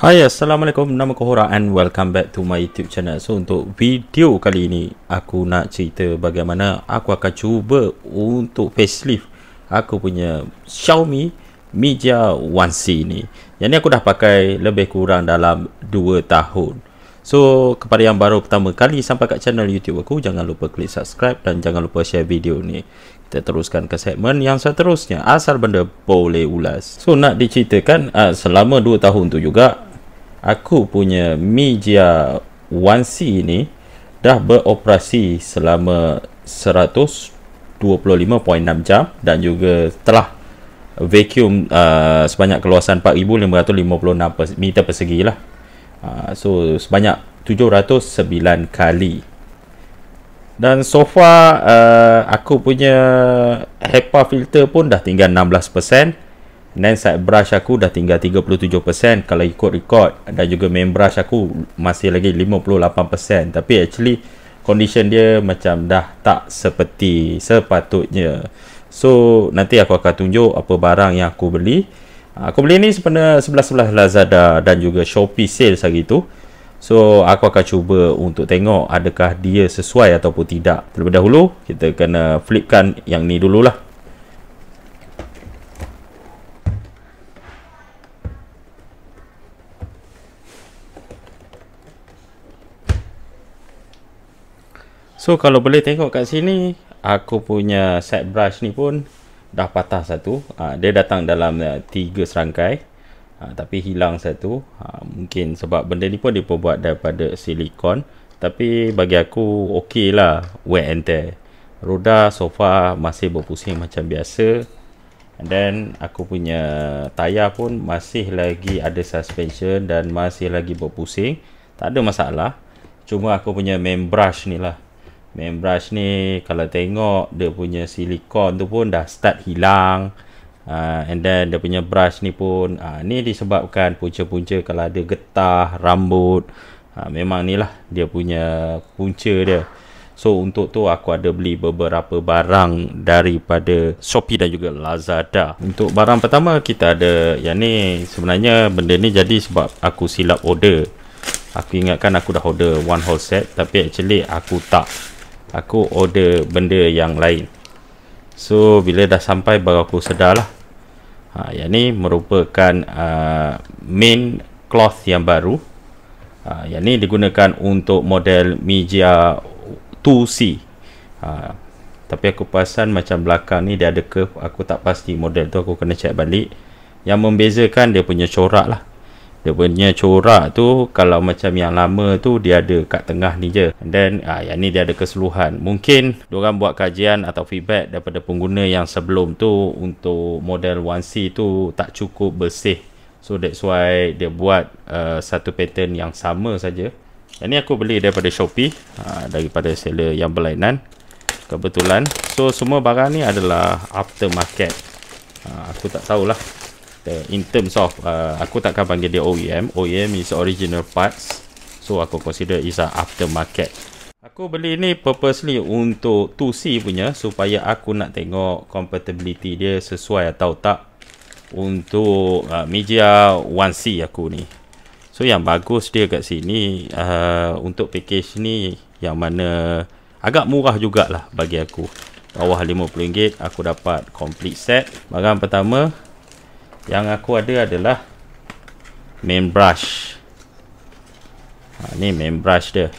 Hai Assalamualaikum Nama aku Hora And welcome back to my YouTube channel So untuk video kali ini Aku nak cerita bagaimana Aku akan cuba untuk facelift Aku punya Xiaomi Media 1C ni Yang ni aku dah pakai lebih kurang dalam 2 tahun So kepada yang baru pertama kali sampai kat channel YouTube aku Jangan lupa klik subscribe dan jangan lupa share video ni kita teruskan ke segmen yang seterusnya asal benda boleh ulas so nak diceritakan ah, selama 2 tahun tu juga aku punya media 1C ni dah beroperasi selama 125.6 jam dan juga telah vacuum uh, sebanyak keluasan 4556 meter persegi lah uh, so sebanyak 709 kali dan so far uh, aku punya HEPA filter pun dah tinggal 16% Then side brush aku dah tinggal 37% kalau ikut record dan juga main brush aku masih lagi 58% tapi actually condition dia macam dah tak seperti sepatutnya. So nanti aku akan tunjuk apa barang yang aku beli. Aku beli ni sebenarnya 11-11 Lazada dan juga Shopee sale hari tu. So aku akan cuba untuk tengok adakah dia sesuai ataupun tidak. Terlebih dahulu kita kena flipkan yang ni dululah. So kalau boleh tengok kat sini Aku punya set brush ni pun Dah patah satu uh, Dia datang dalam uh, tiga serangkai uh, Tapi hilang satu uh, Mungkin sebab benda ni pun dia daripada silikon Tapi bagi aku okey lah Wear and tear Roda sofa masih berpusing macam biasa And then aku punya tayar pun masih lagi ada suspension dan masih lagi berpusing. Tak ada masalah. Cuma aku punya main brush ni lah main brush ni kalau tengok dia punya silikon tu pun dah start hilang uh, and then dia punya brush ni pun uh, ni disebabkan punca-punca kalau ada getah rambut uh, memang ni lah dia punya punca dia so untuk tu aku ada beli beberapa barang daripada Shopee dan juga Lazada untuk barang pertama kita ada yang ni sebenarnya benda ni jadi sebab aku silap order aku ingatkan aku dah order one whole set tapi actually aku tak aku order benda yang lain so bila dah sampai baru aku sedarlah ha, yang ni merupakan uh, main cloth yang baru ha, yang ni digunakan untuk model media 2C ha, tapi aku perasan macam belakang ni dia ada curve aku tak pasti model tu aku kena check balik yang membezakan dia punya corak lah dia punya corak tu kalau macam yang lama tu dia ada kat tengah ni je and then ah, yang ni dia ada keseluruhan mungkin diorang buat kajian atau feedback daripada pengguna yang sebelum tu untuk model 1C tu tak cukup bersih so that's why dia buat uh, satu pattern yang sama saja. yang ni aku beli daripada Shopee uh, daripada seller yang berlainan kebetulan so semua barang ni adalah aftermarket uh, aku tak tahulah in terms of uh, aku takkan panggil dia OEM OEM is original parts so aku consider is a aftermarket aku beli ni purposely untuk 2C punya supaya aku nak tengok compatibility dia sesuai atau tak untuk uh, media 1C aku ni so yang bagus dia kat sini uh, untuk package ni yang mana agak murah jugalah bagi aku bawah RM50 aku dapat complete set barang pertama yang aku ada adalah main brush ha, ni main brush dia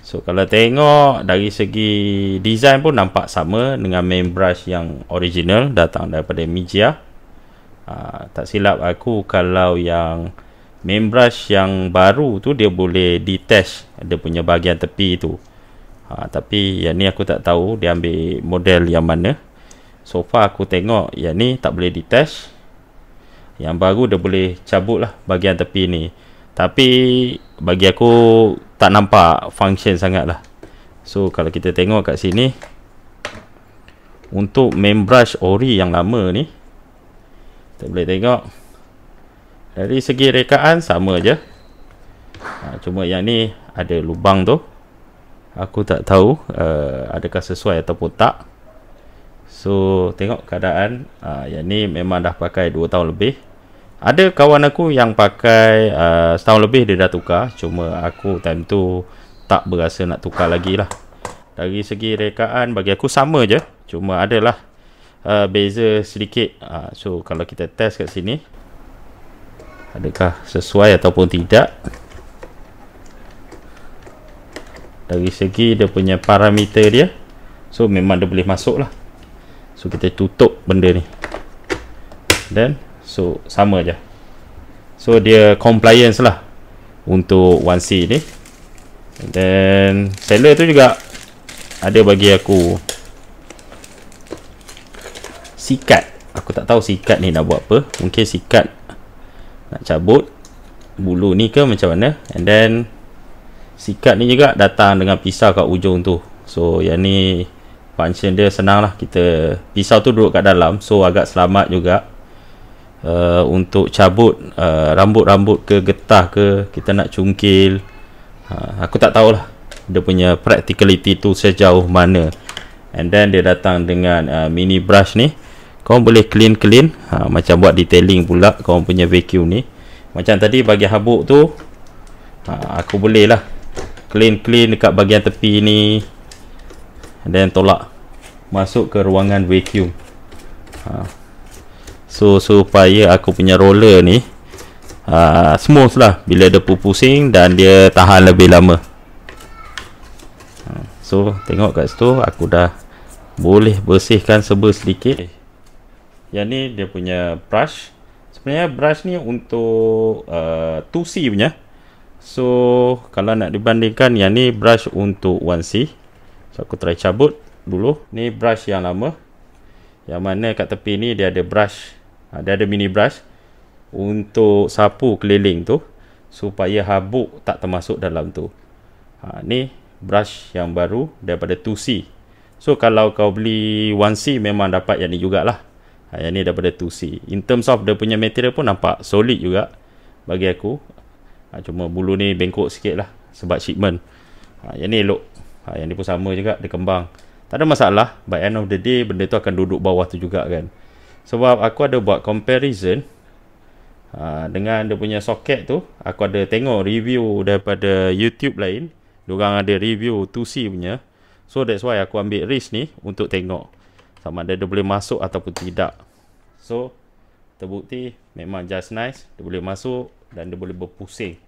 so kalau tengok dari segi design pun nampak sama dengan main brush yang original datang daripada Mijia ha, tak silap aku kalau yang main brush yang baru tu dia boleh detach dia punya bahagian tepi tu ha, tapi yang ni aku tak tahu dia ambil model yang mana So far aku tengok yang ni tak boleh detach Yang baru dia boleh cabut lah bagian tepi ni Tapi bagi aku tak nampak function sangat lah So kalau kita tengok kat sini Untuk main brush ori yang lama ni Kita boleh tengok Dari segi rekaan sama je ha, Cuma yang ni ada lubang tu Aku tak tahu uh, adakah sesuai ataupun tak So tengok keadaan uh, Yang ni memang dah pakai 2 tahun lebih Ada kawan aku yang pakai uh, Setahun lebih dia dah tukar Cuma aku time tu Tak berasa nak tukar lagi lah Dari segi rekaan bagi aku sama je Cuma adalah uh, Beza sedikit uh, So kalau kita test kat sini Adakah sesuai ataupun tidak Dari segi dia punya parameter dia So memang dia boleh masuk lah So kita tutup benda ni Then So sama je So dia compliance lah Untuk 1C ni And then Seller tu juga Ada bagi aku Sikat Aku tak tahu sikat ni nak buat apa Mungkin sikat Nak cabut Bulu ni ke macam mana And then Sikat ni juga datang dengan pisau kat ujung tu So yang ni function dia senang lah kita pisau tu duduk kat dalam so agak selamat juga uh, untuk cabut uh, rambut-rambut uh, ke getah ke kita nak cungkil uh, aku tak tahulah dia punya practicality tu sejauh mana and then dia datang dengan uh, mini brush ni kau boleh clean clean ha, macam buat detailing pula kau punya vacuum ni macam tadi bagi habuk tu ha, aku boleh lah clean clean dekat bagian tepi ni then tolak masuk ke ruangan vacuum ha. so supaya aku punya roller ni ha, smooth lah bila dia pusing dan dia tahan lebih lama ha. so tengok kat situ aku dah boleh bersihkan seba sedikit yang ni dia punya brush sebenarnya brush ni untuk uh, 2C punya so kalau nak dibandingkan yang ni brush untuk 1C So aku try cabut dulu. Ni brush yang lama. Yang mana kat tepi ni dia ada brush. Ha, dia ada mini brush. Untuk sapu keliling tu. Supaya habuk tak termasuk dalam tu. Ha, ni brush yang baru daripada 2C. So kalau kau beli 1C memang dapat yang ni jugalah. Ha, yang ni daripada 2C. In terms of dia punya material pun nampak solid juga. Bagi aku. Ha, cuma bulu ni bengkok sikit lah. Sebab shipment. Ha, yang ni elok ha, yang ni pun sama juga dia kembang tak ada masalah by end of the day benda tu akan duduk bawah tu juga kan sebab aku ada buat comparison ha, dengan dia punya soket tu aku ada tengok review daripada YouTube lain diorang ada review 2C punya so that's why aku ambil risk ni untuk tengok sama ada dia boleh masuk ataupun tidak so terbukti memang just nice dia boleh masuk dan dia boleh berpusing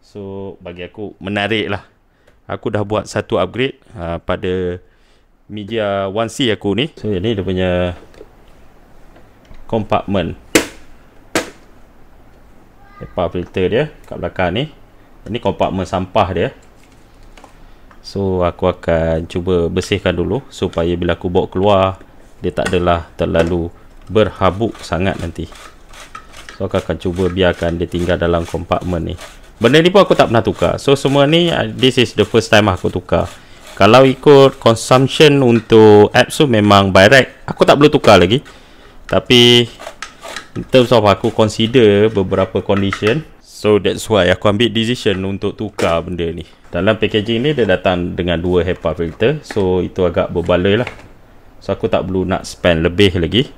so bagi aku menarik lah aku dah buat satu upgrade uh, pada media 1C aku ni so ini dia punya compartment HEPA filter dia kat belakang ni ini compartment sampah dia so aku akan cuba bersihkan dulu supaya bila aku bawa keluar dia tak adalah terlalu berhabuk sangat nanti so aku akan cuba biarkan dia tinggal dalam compartment ni benda ni pun aku tak pernah tukar so semua ni uh, this is the first time aku tukar kalau ikut consumption untuk apps tu memang by right aku tak perlu tukar lagi tapi in terms of aku consider beberapa condition so that's why aku ambil decision untuk tukar benda ni dalam packaging ni dia datang dengan dua HEPA filter so itu agak berbaloi lah so aku tak perlu nak spend lebih lagi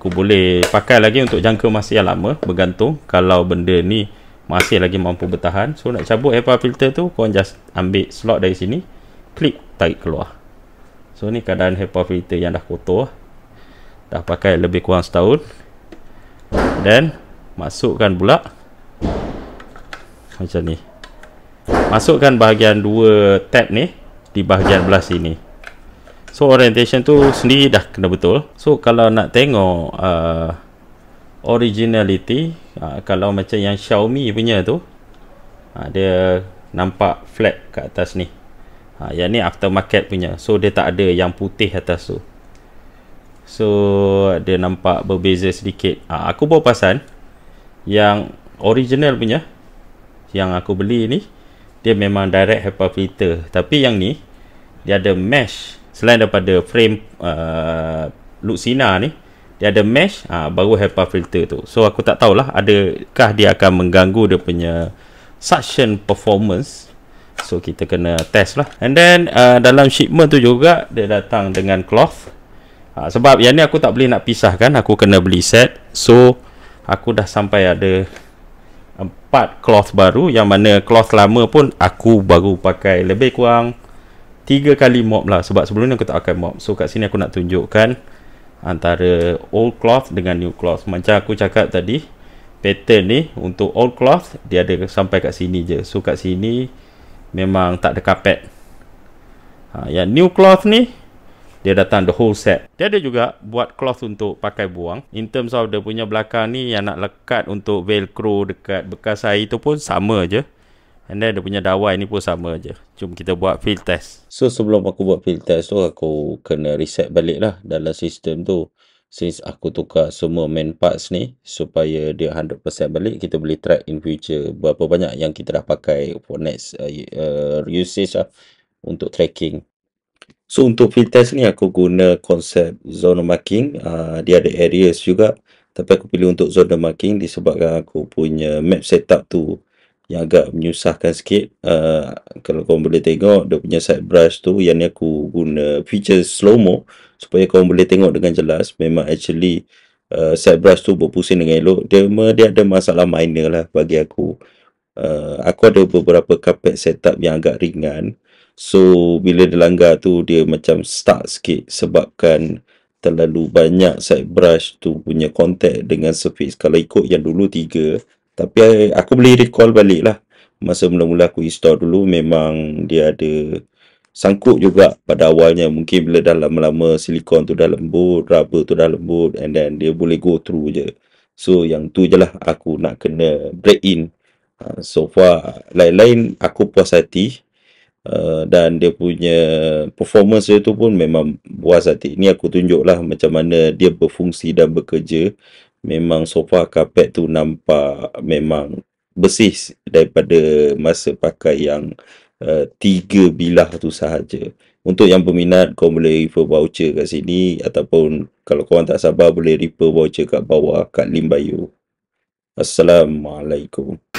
aku boleh pakai lagi untuk jangka masa yang lama bergantung kalau benda ni masih lagi mampu bertahan so nak cabut HEPA filter tu korang just ambil slot dari sini klik tarik keluar so ni keadaan HEPA filter yang dah kotor dah pakai lebih kurang setahun dan masukkan pula macam ni masukkan bahagian dua tab ni di bahagian belah sini so orientation tu sendiri dah kena betul so kalau nak tengok uh, originality ha, kalau macam yang Xiaomi punya tu ha, dia nampak flat kat atas ni ha, yang ni aftermarket punya so dia tak ada yang putih atas tu so dia nampak berbeza sedikit ha, aku pasan yang original punya yang aku beli ni dia memang direct HEPA filter tapi yang ni dia ada mesh selain daripada frame uh, Luxina ni dia ada mesh ha, baru HEPA filter tu so aku tak tahulah adakah dia akan mengganggu dia punya suction performance so kita kena test lah and then uh, dalam shipment tu juga dia datang dengan cloth ha, sebab yang ni aku tak boleh nak pisahkan aku kena beli set so aku dah sampai ada empat cloth baru yang mana cloth lama pun aku baru pakai lebih kurang tiga kali mop lah sebab sebelum ni aku tak pakai mop so kat sini aku nak tunjukkan antara old cloth dengan new cloth macam aku cakap tadi pattern ni untuk old cloth dia ada sampai kat sini je so kat sini memang tak ada carpet ha, yang new cloth ni dia datang the whole set dia ada juga buat cloth untuk pakai buang in terms of dia punya belakang ni yang nak lekat untuk velcro dekat bekas air tu pun sama je And then dia punya dawai ni pun sama je. Jom kita buat field test. So sebelum aku buat field test tu aku kena reset balik lah dalam sistem tu. Since aku tukar semua main parts ni supaya dia 100% balik kita boleh track in future berapa banyak yang kita dah pakai for next uh, uh, usage lah untuk tracking. So untuk field test ni aku guna konsep zone marking. Uh, dia ada areas juga. Tapi aku pilih untuk zone marking disebabkan aku punya map setup tu yang agak menyusahkan sikit uh, kalau kau boleh tengok dia punya side brush tu yang ni aku guna feature slow mo supaya kau boleh tengok dengan jelas memang actually uh, side brush tu berpusing dengan elok dia dia ada masalah minor lah bagi aku uh, aku ada beberapa carpet setup yang agak ringan so bila dia langgar tu dia macam stuck sikit sebabkan terlalu banyak side brush tu punya contact dengan surface kalau ikut yang dulu tiga. Tapi eh, aku boleh recall balik lah Masa mula-mula aku install dulu Memang dia ada Sangkut juga pada awalnya Mungkin bila dah lama-lama silikon tu dah lembut Rubber tu dah lembut And then dia boleh go through je So yang tu je lah aku nak kena break in uh, So far lain-lain aku puas hati uh, Dan dia punya performance dia tu pun memang puas hati Ni aku tunjuk lah macam mana dia berfungsi dan bekerja memang sofa carpet tu nampak memang bersih daripada masa pakai yang uh, tiga bilah tu sahaja. Untuk yang peminat, kau boleh refer voucher kat sini ataupun kalau korang tak sabar boleh refer voucher kat bawah kat Limbayu. Assalamualaikum.